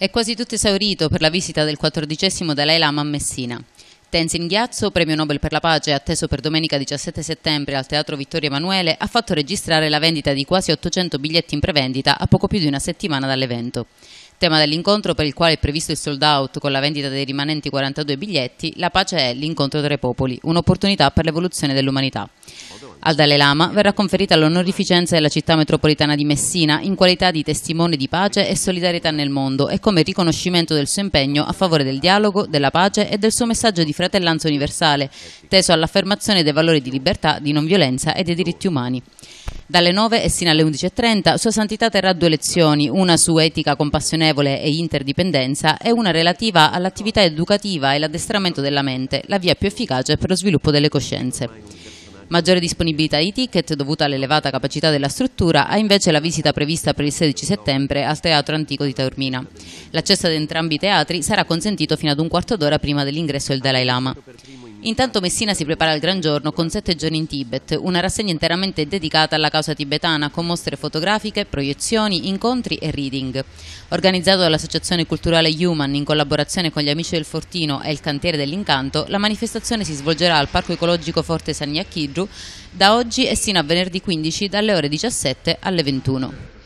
è quasi tutto esaurito per la visita del XIV Dalai Lama a Messina. Tenzin Ghiazzo, premio Nobel per la pace atteso per domenica 17 settembre al Teatro Vittorio Emanuele, ha fatto registrare la vendita di quasi 800 biglietti in prevendita a poco più di una settimana dall'evento. Tema dell'incontro per il quale è previsto il sold out con la vendita dei rimanenti 42 biglietti, la pace è l'incontro tra i popoli, un'opportunità per l'evoluzione dell'umanità. Al Dalai Lama verrà conferita l'onorificenza della città metropolitana di Messina in qualità di testimone di pace e solidarietà nel mondo e come riconoscimento del suo impegno a favore del dialogo, della pace e del suo messaggio di fratellanza universale, teso all'affermazione dei valori di libertà, di non violenza e dei diritti umani. Dalle 9 e sino alle 11.30 Sua Santità terrà due lezioni, una su etica compassionevole e interdipendenza e una relativa all'attività educativa e l'addestramento della mente, la via più efficace per lo sviluppo delle coscienze. Maggiore disponibilità di ticket dovuta all'elevata capacità della struttura ha invece la visita prevista per il 16 settembre al Teatro Antico di Taormina. L'accesso ad entrambi i teatri sarà consentito fino ad un quarto d'ora prima dell'ingresso del Dalai Lama. Intanto Messina si prepara al gran giorno con sette giorni in Tibet, una rassegna interamente dedicata alla causa tibetana con mostre fotografiche, proiezioni, incontri e reading. Organizzato dall'Associazione Culturale Human in collaborazione con gli Amici del Fortino e il Cantiere dell'Incanto, la manifestazione si svolgerà al Parco Ecologico Forte San Yakidru da oggi e sino a venerdì 15 dalle ore 17 alle 21.